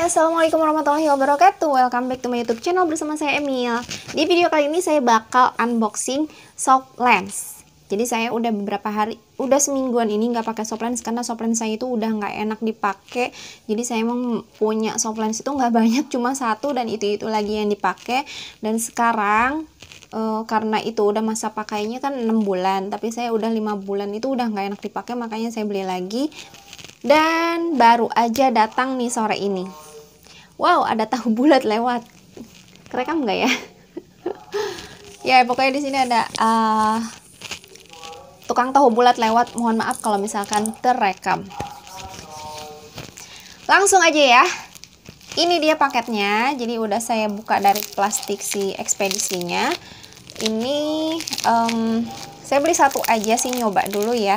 Assalamualaikum warahmatullahi wabarakatuh Welcome back to my youtube channel bersama saya Emil Di video kali ini saya bakal unboxing soft lens Jadi saya udah beberapa hari, udah semingguan ini gak pakai soft lens Karena soft lens saya itu udah gak enak dipakai Jadi saya emang punya soft lens itu gak banyak, cuma satu dan itu-itu lagi yang dipakai Dan sekarang uh, karena itu udah masa pakainya kan 6 bulan tapi saya udah 5 bulan itu udah gak enak dipakai makanya saya beli lagi dan baru aja datang nih sore ini wow ada tahu bulat lewat kerekam nggak ya ya pokoknya di sini ada uh, tukang tahu bulat lewat mohon maaf kalau misalkan terekam langsung aja ya ini dia paketnya jadi udah saya buka dari plastik si ekspedisinya ini um, saya beli satu aja sih nyoba dulu ya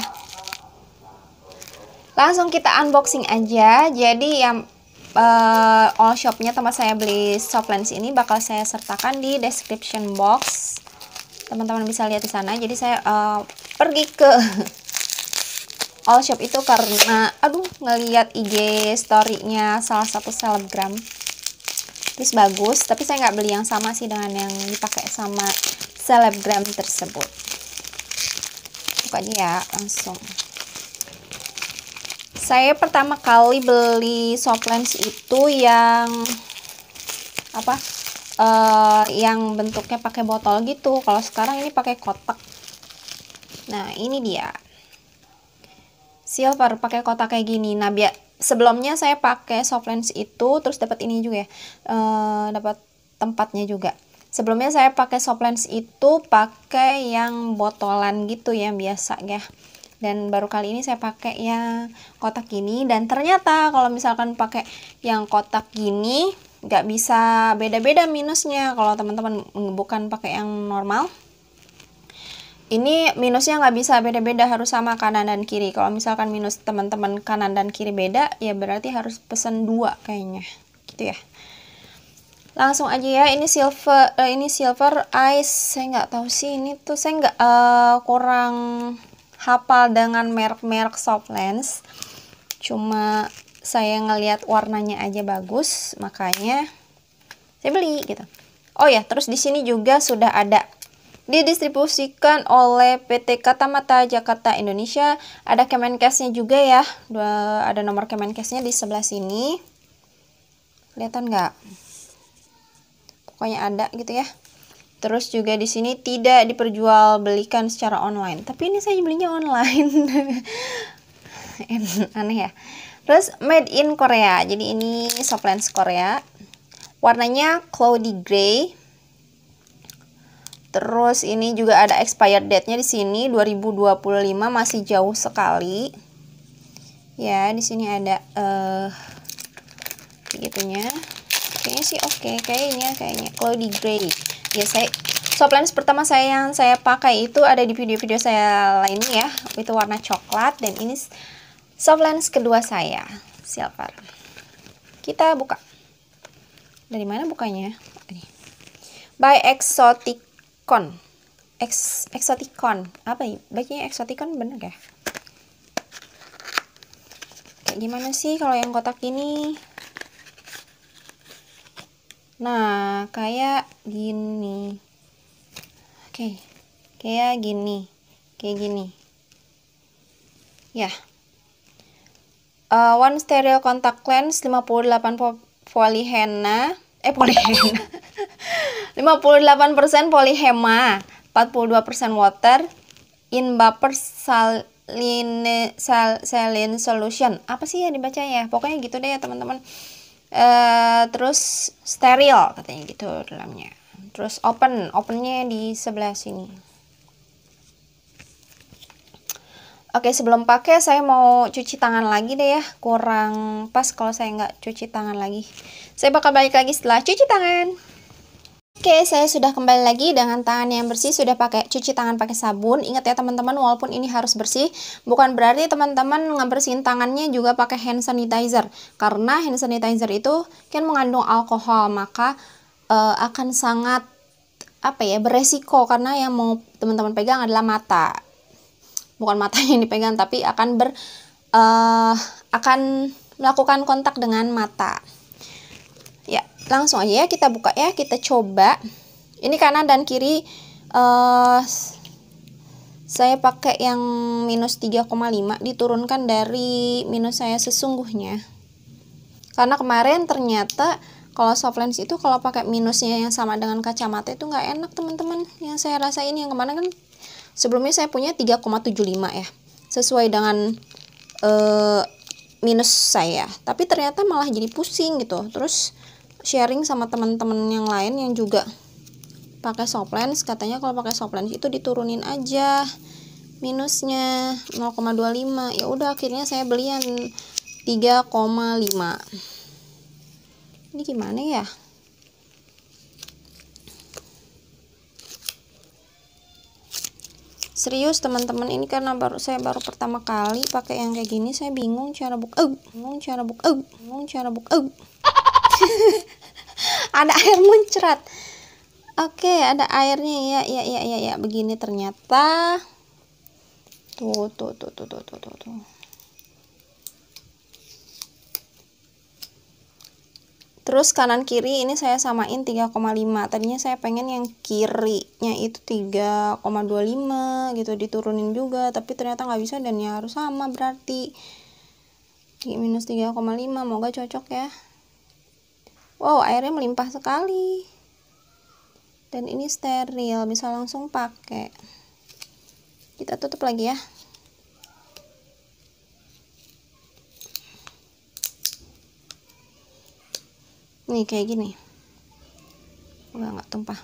langsung kita unboxing aja jadi yang uh, all shopnya tempat saya beli soft lens ini bakal saya sertakan di description box teman-teman bisa lihat di sana jadi saya uh, pergi ke all shop itu karena aduh ngelihat IG storynya salah satu selebgram terus bagus tapi saya nggak beli yang sama sih dengan yang dipakai sama selebgram tersebut buka aja ya langsung saya pertama kali beli soft lens itu yang apa uh, yang bentuknya pakai botol gitu kalau sekarang ini pakai kotak nah ini dia silver pakai kotak kayak gini nah biar sebelumnya saya pakai soft lens itu terus dapat ini juga ya uh, dapat tempatnya juga sebelumnya saya pakai soft lens itu pakai yang botolan gitu ya biasa ya dan baru kali ini saya pakai yang kotak gini dan ternyata kalau misalkan pakai yang kotak gini nggak bisa beda-beda minusnya kalau teman-teman bukan pakai yang normal ini minusnya nggak bisa beda-beda harus sama kanan dan kiri kalau misalkan minus teman-teman kanan dan kiri beda ya berarti harus pesen dua kayaknya gitu ya langsung aja ya ini silver uh, ini silver ice saya nggak tahu sih ini tuh saya nggak uh, kurang hafal dengan merek-merek soft lens cuma saya ngelihat warnanya aja bagus makanya saya beli gitu oh ya terus di sini juga sudah ada didistribusikan oleh PT Katamata Jakarta Indonesia ada Kemenkesnya juga ya ada nomor Kemenkesnya di sebelah sini kelihatan nggak pokoknya ada gitu ya Terus juga di sini tidak diperjualbelikan secara online. Tapi ini saya belinya online. Aneh ya. Terus made in Korea. Jadi ini softlens Korea. Warnanya cloudy gray. Terus ini juga ada expired date-nya di sini 2025 masih jauh sekali. Ya, di sini ada eh uh, begitunya. Kayaknya sih oke okay. kayaknya kayaknya cloudy gray ya saya soft lens pertama saya yang saya pakai itu ada di video-video saya lainnya ya itu warna coklat dan ini soft lens kedua saya silver kita buka dari mana bukanya ini by exoticon Ex exoticon apa ya baiknya exoticon bener gak ya? kayak gimana sih kalau yang kotak ini Nah, kayak gini. Oke. Okay. Kayak gini. Kayak gini. Ya. Yeah. Uh, one stereo contact lens 58 polyhena eh polyhena 58% polyhema 42% water in buffer saline sal, saline solution apa sih ya dibaca ya pokoknya gitu deh ya teman-teman Eh, terus steril katanya gitu dalamnya terus open opennya di sebelah sini Oke sebelum pakai saya mau cuci tangan lagi deh ya kurang pas kalau saya nggak cuci tangan lagi saya bakal balik lagi setelah cuci tangan Oke, saya sudah kembali lagi dengan tangan yang bersih, sudah pakai cuci tangan pakai sabun. Ingat ya teman-teman, walaupun ini harus bersih, bukan berarti teman-teman ngebersihin tangannya juga pakai hand sanitizer. Karena hand sanitizer itu kan mengandung alkohol, maka uh, akan sangat apa ya, beresiko karena yang mau teman-teman pegang adalah mata. Bukan mata yang dipegang, tapi akan ber uh, akan melakukan kontak dengan mata langsung aja ya kita buka ya kita coba ini kanan dan kiri uh, saya pakai yang minus 3,5 diturunkan dari minus saya sesungguhnya karena kemarin ternyata kalau soft lens itu kalau pakai minusnya yang sama dengan kacamata itu nggak enak teman-teman yang saya rasain yang kemarin kan sebelumnya saya punya 3,75 ya sesuai dengan uh, minus saya tapi ternyata malah jadi pusing gitu terus sharing sama teman-teman yang lain yang juga pakai soft lens katanya kalau pakai soft lens itu diturunin aja minusnya 0,25 ya udah akhirnya saya beli yang 3,5 ini gimana ya serius teman-teman ini karena baru saya baru pertama kali pakai yang kayak gini saya bingung cara buka uh, bingung cara buka uh, bingung cara buka uh. ada air muncrat oke ada airnya ya ya ya ya ya begini ternyata tuh tuh tuh tuh tuh tuh tuh, tuh. terus kanan kiri ini saya samain 3,5 tadinya saya pengen yang kirinya itu 3,25 gitu diturunin juga tapi ternyata nggak bisa dan ya harus sama berarti minus 3,5 moga cocok ya Wow, airnya melimpah sekali. Dan ini steril, bisa langsung pakai. Kita tutup lagi ya. ini kayak gini. udah nggak tumpah.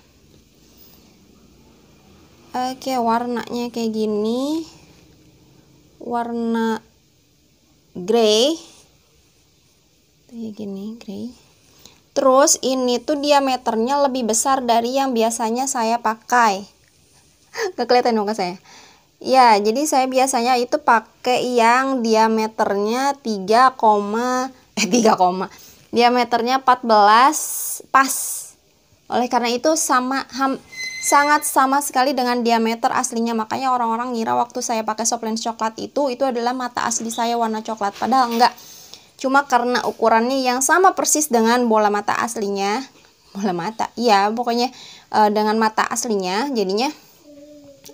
Oke, warnanya kayak gini. Warna grey. Kayak gini, grey. Terus ini tuh diameternya lebih besar dari yang biasanya saya pakai. Gak kelihatan dong saya. Ya, jadi saya biasanya itu pakai yang diameternya 3, eh 3, diameternya 14 pas. Oleh karena itu sama ham, sangat sama sekali dengan diameter aslinya. Makanya orang-orang ngira waktu saya pakai soft lens coklat itu itu adalah mata asli saya warna coklat padahal enggak Cuma karena ukurannya yang sama persis dengan bola mata aslinya, bola mata, iya pokoknya uh, dengan mata aslinya, jadinya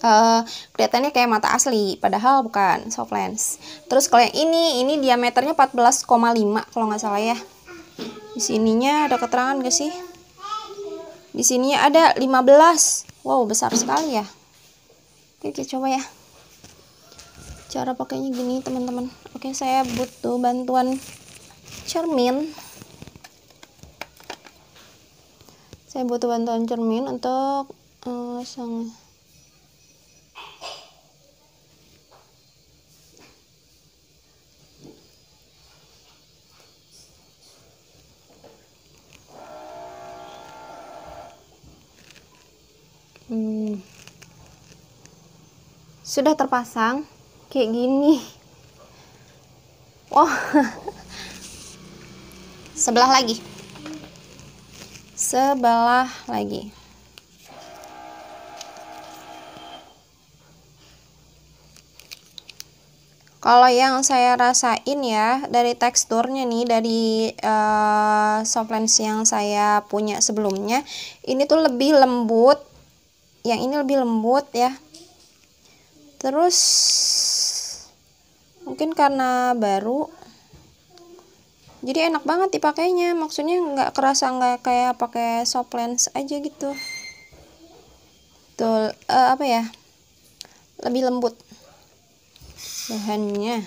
uh, kelihatannya kayak mata asli padahal bukan soft lens terus kalau yang ini ini diameternya 14,5 kalau nggak salah ya di sininya ada keterangan gak sih di sininya ada 15 wow besar sekali ya oke kita coba ya cara pakainya gini teman-teman oke saya butuh bantuan cermin saya butuh bantuan cermin untuk uh, sang hmm. sudah terpasang kayak gini wah oh. sebelah lagi sebelah lagi kalau yang saya rasain ya dari teksturnya nih dari uh, soft lens yang saya punya sebelumnya ini tuh lebih lembut yang ini lebih lembut ya terus mungkin karena baru jadi enak banget dipakainya maksudnya nggak kerasa nggak kayak pakai soft lens aja gitu tuh eh, uh, apa ya lebih lembut bahannya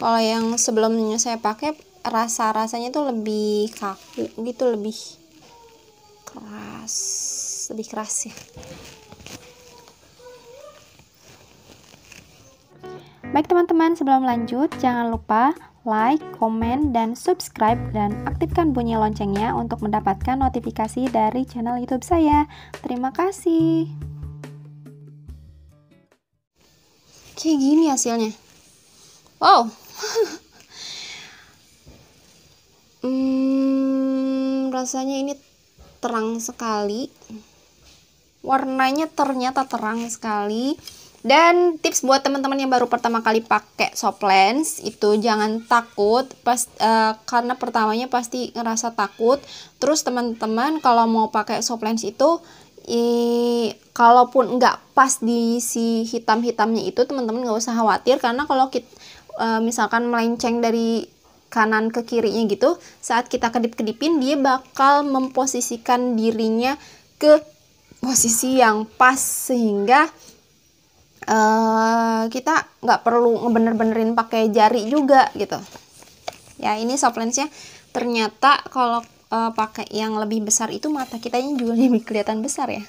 kalau yang sebelumnya saya pakai rasa-rasanya tuh lebih kaku gitu lebih keras lebih keras ya Baik teman-teman, sebelum lanjut, jangan lupa like, komen, dan subscribe dan aktifkan bunyi loncengnya untuk mendapatkan notifikasi dari channel YouTube saya. Terima kasih. Kayak gini hasilnya. Wow. hmm, rasanya ini terang sekali. Warnanya ternyata terang sekali dan tips buat teman-teman yang baru pertama kali pakai soft lens itu jangan takut pas uh, karena pertamanya pasti ngerasa takut. Terus teman-teman kalau mau pakai soft lens itu i, kalaupun nggak pas di si hitam-hitamnya itu teman-teman nggak usah khawatir karena kalau kita uh, eh, misalkan melenceng dari kanan ke kirinya gitu saat kita kedip-kedipin dia bakal memposisikan dirinya ke posisi yang pas sehingga Eh, kita nggak perlu ngebener-benerin pakai jari juga gitu ya ini soft lensnya ternyata kalau uh, pakai yang lebih besar itu mata kita ini juga lebih kelihatan besar ya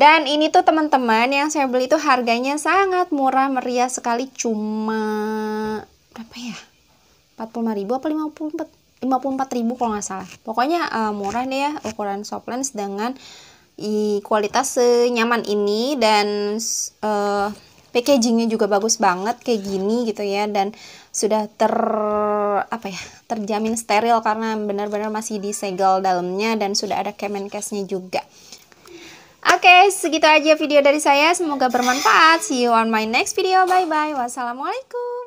dan ini tuh teman-teman yang saya beli itu harganya sangat murah meriah sekali cuma berapa ya 45 ribu apa 54 54 ribu kalau nggak salah pokoknya uh, murah nih ya ukuran soft lens dengan kualitas senyaman ini dan uh, packagingnya juga bagus banget kayak gini gitu ya dan sudah ter apa ya terjamin steril karena benar-benar masih disegel dalamnya dan sudah ada kemenkesnya juga. Oke, segitu aja video dari saya. Semoga bermanfaat. See you on my next video. Bye bye. Wassalamualaikum.